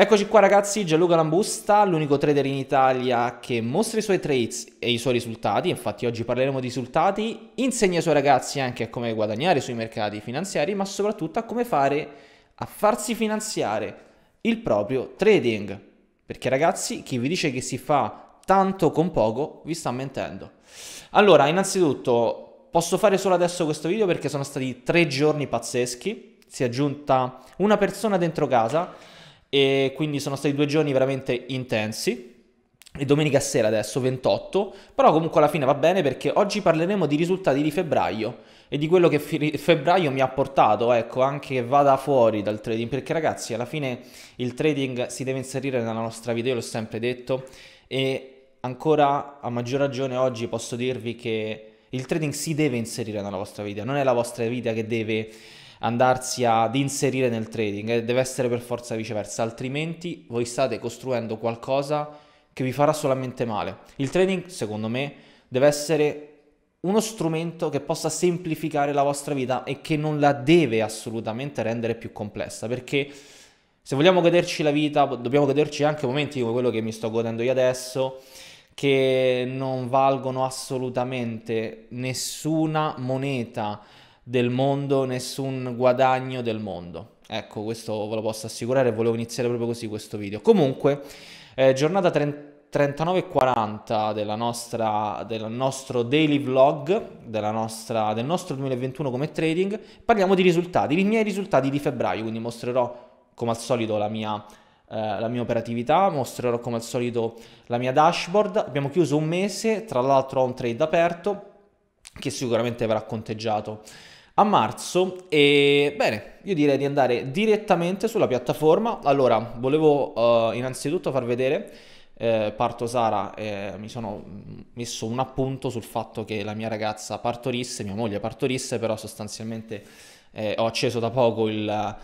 Eccoci qua ragazzi, Gianluca Lambusta, l'unico trader in Italia che mostra i suoi trades e i suoi risultati, infatti oggi parleremo di risultati, insegna ai suoi ragazzi anche a come guadagnare sui mercati finanziari, ma soprattutto a come fare a farsi finanziare il proprio trading. Perché ragazzi, chi vi dice che si fa tanto con poco vi sta mentendo. Allora, innanzitutto posso fare solo adesso questo video perché sono stati tre giorni pazzeschi, si è aggiunta una persona dentro casa e quindi sono stati due giorni veramente intensi. E domenica sera adesso 28, però comunque alla fine va bene perché oggi parleremo di risultati di febbraio e di quello che febbraio mi ha portato, ecco, anche che vada fuori dal trading, perché ragazzi, alla fine il trading si deve inserire nella nostra vita, io l'ho sempre detto e ancora a maggior ragione oggi posso dirvi che il trading si deve inserire nella vostra vita, non è la vostra vita che deve andarsi ad inserire nel trading e eh, deve essere per forza viceversa, altrimenti voi state costruendo qualcosa che vi farà solamente male. Il trading, secondo me, deve essere uno strumento che possa semplificare la vostra vita e che non la deve assolutamente rendere più complessa, perché se vogliamo goderci la vita, dobbiamo goderci anche momenti come quello che mi sto godendo io adesso, che non valgono assolutamente nessuna moneta del mondo, nessun guadagno del mondo. Ecco, questo ve lo posso assicurare, volevo iniziare proprio così questo video. Comunque, eh, giornata 39.40 della nostra, del nostro daily vlog, della nostra, del nostro 2021 come trading, parliamo di risultati, i miei risultati di febbraio, quindi mostrerò come al solito la mia, eh, la mia operatività, mostrerò come al solito la mia dashboard. Abbiamo chiuso un mese, tra l'altro ho un trade aperto che sicuramente verrà conteggiato a marzo e bene, io direi di andare direttamente sulla piattaforma. Allora, volevo uh, innanzitutto far vedere, eh, parto Sara, eh, mi sono mm, messo un appunto sul fatto che la mia ragazza partorisse, mia moglie partorisse, però sostanzialmente eh, ho acceso da poco il,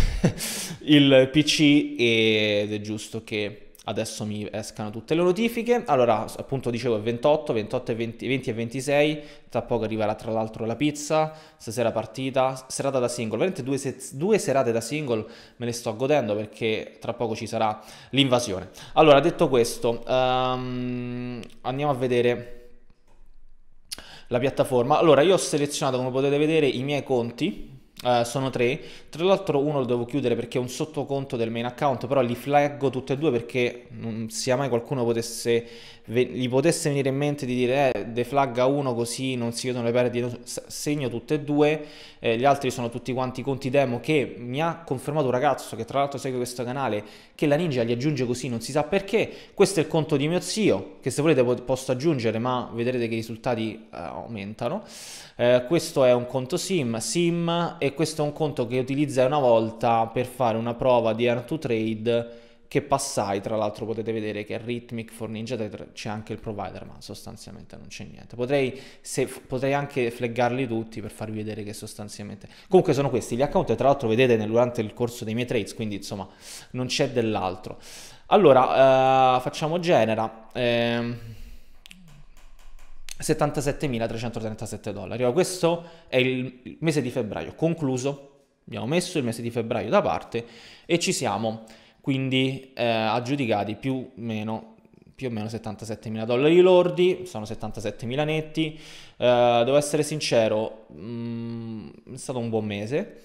il PC ed è giusto che adesso mi escano tutte le notifiche. Allora, appunto dicevo 28, 28 e 20, 20 e 26, tra poco arriverà tra l'altro la pizza, stasera partita, serata da single, veramente due, due serate da single me le sto godendo perché tra poco ci sarà l'invasione. Allora, detto questo, um, andiamo a vedere la piattaforma. Allora, io ho selezionato, come potete vedere, i miei conti Uh, sono tre. Tra l'altro uno lo devo chiudere perché è un sottoconto del main account, però li flaggo tutti e due perché non sia mai qualcuno potesse, ve, gli potesse venire in mente di dire eh, deflagga uno così non si vedono le perdite, segno tutte e due. Eh, gli altri sono tutti quanti conti demo che mi ha confermato un ragazzo che tra l'altro segue questo canale che la ninja li aggiunge così, non si sa perché. Questo è il conto di mio zio che se volete posso aggiungere ma vedrete che i risultati uh, aumentano. Eh, questo è un conto sim, sim e questo è un conto che utilizzai una volta per fare una prova di Earn to Trade che passai, tra l'altro potete vedere che Rhythmic for Ninja c'è anche il provider, ma sostanzialmente non c'è niente. Potrei, se, potrei anche flaggarli tutti per farvi vedere che sostanzialmente... Comunque sono questi gli account, tra l'altro vedete durante il corso dei miei trades, quindi insomma non c'è dell'altro. Allora, eh, facciamo genera. Eh, 77.337 dollari. Ora, questo è il mese di febbraio concluso, abbiamo messo il mese di febbraio da parte e ci siamo quindi eh, aggiudicati più o meno più o meno 77.000 dollari lordi, sono 77.000 netti, eh, devo essere sincero, mh, mm, è stato un buon mese,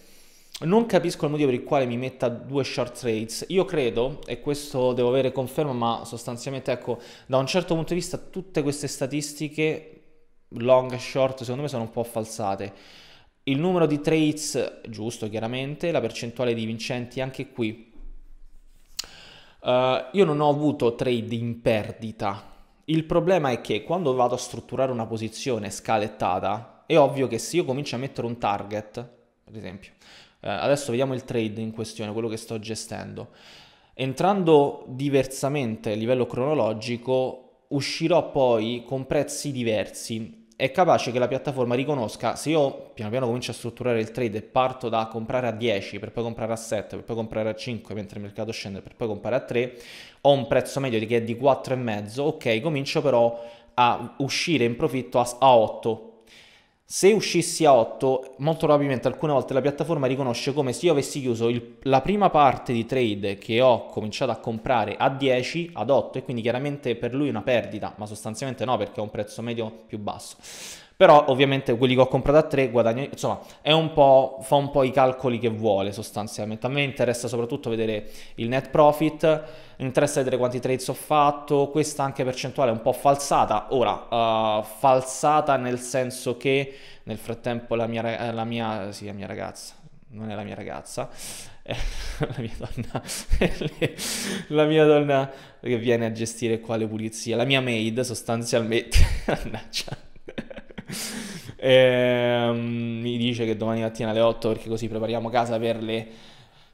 non capisco il motivo per il quale mi metta due short trades. Io credo, e questo devo avere conferma, ma sostanzialmente ecco, da un certo punto di vista tutte queste statistiche long e short secondo me sono un po' falsate. Il numero di trades giusto chiaramente, la percentuale di vincenti anche qui. Uh, io non ho avuto trade in perdita. Il problema è che quando vado a strutturare una posizione scalettata, è ovvio che se io comincio a mettere un target, ad esempio, eh, adesso vediamo il trade in questione, quello che sto gestendo. Entrando diversamente a livello cronologico, uscirò poi con prezzi diversi. È capace che la piattaforma riconosca, se io piano piano comincio a strutturare il trade e parto da comprare a 10, per poi comprare a 7, per poi comprare a 5, mentre il mercato scende, per poi comprare a 3, ho un prezzo medio che è di 4,5, ok, comincio però a uscire in profitto a 8, se uscissi a 8, molto probabilmente alcune volte la piattaforma riconosce come se io avessi chiuso il, la prima parte di trade che ho cominciato a comprare a 10, ad 8 e quindi chiaramente per lui una perdita, ma sostanzialmente no perché ha un prezzo medio più basso. Però ovviamente quelli che ho comprato a 3 guadagno, insomma, un fa un po' i calcoli che vuole sostanzialmente. A me interessa soprattutto vedere il net profit, mi interessa vedere quanti trades ho fatto, questa anche percentuale è un po' falsata, ora uh, falsata nel senso che nel frattempo la mia, la mia, sì, la mia ragazza, non è la mia ragazza, la mia donna, la mia donna che viene a gestire qua le pulizie, la mia maid sostanzialmente, mannaggia e, um, mi dice che domani mattina alle 8 perché così prepariamo casa per le,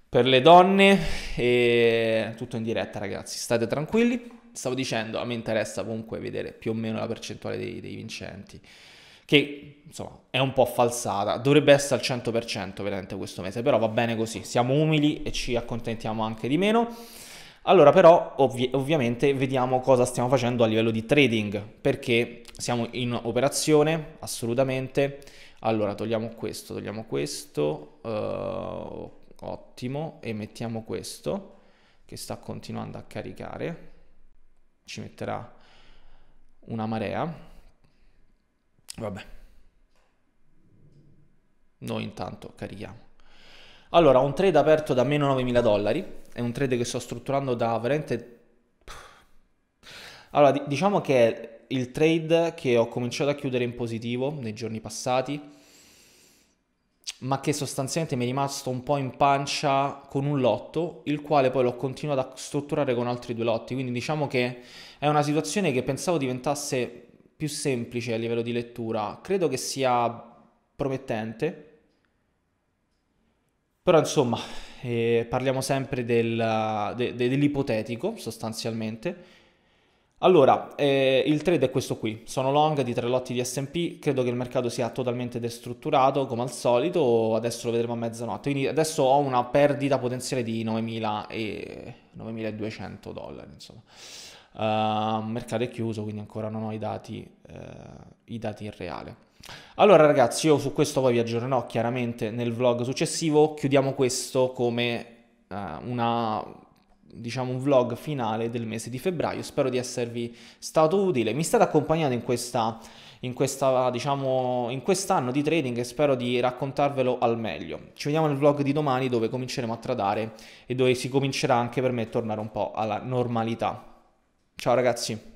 per le donne. E tutto in diretta ragazzi, state tranquilli. Stavo dicendo, a me interessa comunque vedere più o meno la percentuale dei, dei vincenti che insomma è un po' falsata, dovrebbe essere al 100% veramente questo mese, però va bene così, siamo umili e ci accontentiamo anche di meno. Allora però ovvi- ovviamente vediamo cosa stiamo facendo a livello di trading, perché siamo in operazione assolutamente. Allora togliamo questo, togliamo questo, uh, ottimo, e mettiamo questo che sta continuando a caricare, ci metterà una marea. Vabbè, noi intanto carichiamo. Allora, un trade aperto da meno 9.000 dollari, è un trade che sto strutturando da veramente... Allora, diciamo che è il trade che ho cominciato a chiudere in positivo nei giorni passati, ma che sostanzialmente mi è rimasto un po' in pancia con un lotto, il quale poi l'ho continuato a strutturare con altri due lotti, quindi diciamo che è una situazione che pensavo diventasse più semplice a livello di lettura, credo che sia promettente, però insomma, eh, parliamo sempre del, de, de, dell'ipotetico sostanzialmente. Allora, eh, il trade è questo qui, sono long di tre lotti di S&P, credo che il mercato sia totalmente destrutturato come al solito, adesso lo vedremo a mezzanotte, quindi adesso ho una perdita potenziale di 9.000 e 9.200 dollari, insomma. Uh, mercato è chiuso, quindi ancora non ho i dati, uh, i dati in reale. Allora ragazzi, io su questo poi vi aggiornerò chiaramente nel vlog successivo, chiudiamo questo come uh, una, diciamo un vlog finale del mese di febbraio, spero di esservi stato utile, mi state accompagnando in questa in, questa, diciamo, in quest'anno di trading e spero di raccontarvelo al meglio. Ci vediamo nel vlog di domani dove cominceremo a tradare e dove si comincerà anche per me a tornare un po' alla normalità. Ciao ragazzi!